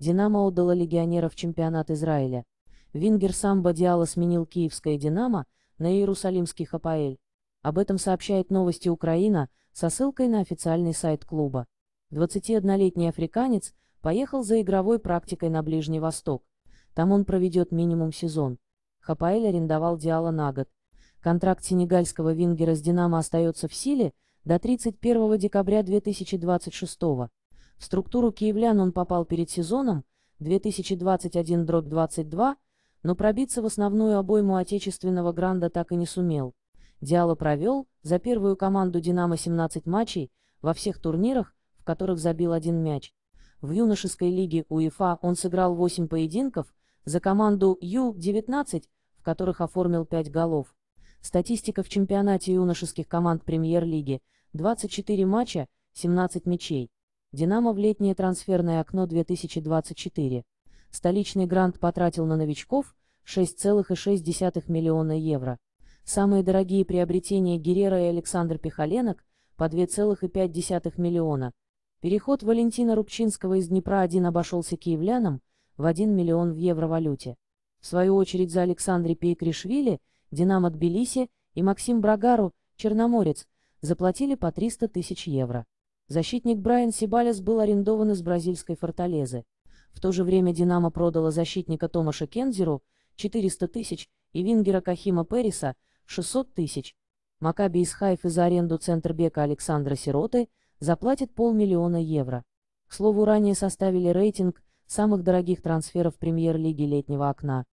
«Динамо» отдала легионеров чемпионат Израиля. Вингер Самбо Диала сменил киевское «Динамо» на иерусалимский «Хапаэль». Об этом сообщает новости Украина со ссылкой на официальный сайт клуба. 21-летний африканец поехал за игровой практикой на Ближний Восток. Там он проведет минимум сезон. Хапаэль арендовал Диала на год. Контракт сенегальского вингера с «Динамо» остается в силе до 31 декабря 2026 года. В структуру киевлян он попал перед сезоном 2021-22, но пробиться в основную обойму отечественного гранда так и не сумел. Диало провел за первую команду «Динамо» 17 матчей во всех турнирах, в которых забил один мяч. В юношеской лиге УЕФА он сыграл 8 поединков за команду Ю-19, в которых оформил 5 голов. Статистика в чемпионате юношеских команд премьер-лиги – 24 матча, 17 мячей. «Динамо» в летнее трансферное окно 2024. Столичный грант потратил на новичков 6,6 миллиона евро. Самые дорогие приобретения Герера и Александр Пихоленок по 2,5 миллиона. Переход Валентина Рубчинского из Днепра-1 обошелся киевлянам в 1 миллион в евровалюте. В свою очередь за Александре Пейкришвили, Динамо Тбилиси и Максим Брагару, Черноморец, заплатили по 300 тысяч евро. Защитник Брайан Сибалес был арендован из бразильской форталезы. В то же время «Динамо» продало защитника Томаша Кензеру 400 тысяч и вингера Кахима Периса 600 тысяч. Макаби из Хайфы за аренду центрбека Александра Сироты заплатит полмиллиона евро. К слову, ранее составили рейтинг самых дорогих трансферов премьер-лиги летнего окна.